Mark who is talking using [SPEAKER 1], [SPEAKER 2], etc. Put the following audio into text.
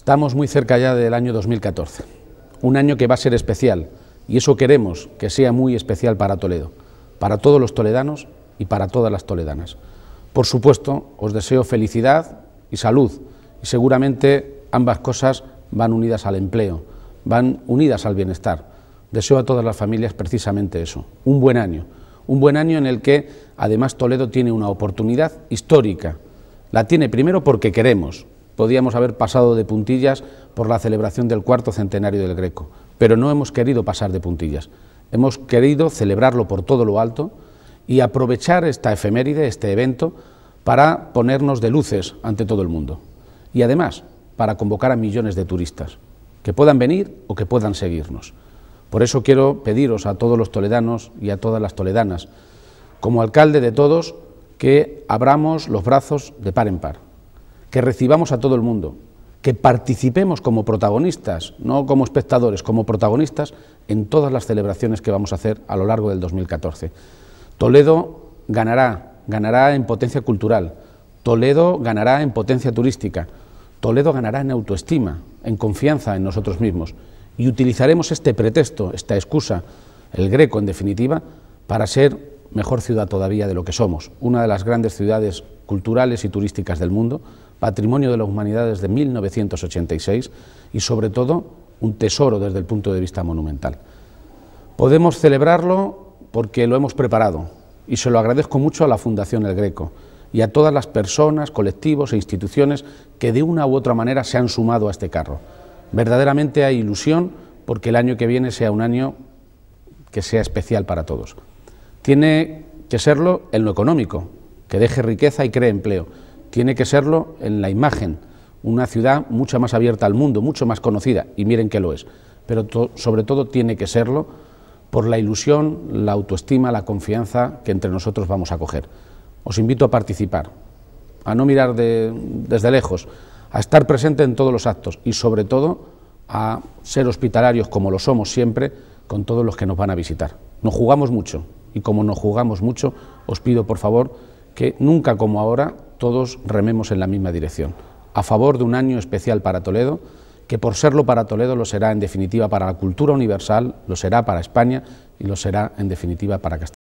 [SPEAKER 1] Estamos muy cerca ya del año 2014, un año que va a ser especial y eso queremos que sea muy especial para Toledo, para todos los toledanos y para todas las toledanas. Por supuesto, os deseo felicidad y salud y seguramente ambas cosas van unidas al empleo, van unidas al bienestar. Deseo a todas las familias precisamente eso, un buen año, un buen año en el que además Toledo tiene una oportunidad histórica. La tiene primero porque queremos, podíamos haber pasado de puntillas por la celebración del cuarto centenario del Greco, pero no hemos querido pasar de puntillas. Hemos querido celebrarlo por todo lo alto y aprovechar esta efeméride, este evento, para ponernos de luces ante todo el mundo. Y además, para convocar a millones de turistas, que puedan venir o que puedan seguirnos. Por eso quiero pediros a todos los toledanos y a todas las toledanas, como alcalde de todos, que abramos los brazos de par en par que recibamos a todo el mundo, que participemos como protagonistas, no como espectadores, como protagonistas en todas las celebraciones que vamos a hacer a lo largo del 2014. Toledo ganará, ganará en potencia cultural, Toledo ganará en potencia turística, Toledo ganará en autoestima, en confianza en nosotros mismos y utilizaremos este pretexto, esta excusa, el greco en definitiva, para ser mejor ciudad todavía de lo que somos, una de las grandes ciudades culturales y turísticas del mundo, patrimonio de la humanidad desde 1986 y sobre todo un tesoro desde el punto de vista monumental. Podemos celebrarlo porque lo hemos preparado y se lo agradezco mucho a la Fundación El Greco y a todas las personas, colectivos e instituciones que de una u otra manera se han sumado a este carro. Verdaderamente hay ilusión porque el año que viene sea un año que sea especial para todos. Tiene que serlo en lo económico, que deje riqueza y cree empleo. Tiene que serlo en la imagen, una ciudad mucho más abierta al mundo, mucho más conocida, y miren que lo es. Pero sobre todo tiene que serlo por la ilusión, la autoestima, la confianza que entre nosotros vamos a coger. Os invito a participar, a no mirar desde lejos, a estar presente en todos los actos y sobre todo a ser hospitalarios como lo somos siempre con todos los que nos van a visitar. Nos jugamos mucho. Y como nos jugamos mucho, os pido por favor que nunca como ahora todos rememos en la misma dirección. A favor de un año especial para Toledo, que por serlo para Toledo lo será en definitiva para la cultura universal, lo será para España y lo será en definitiva para Castilla.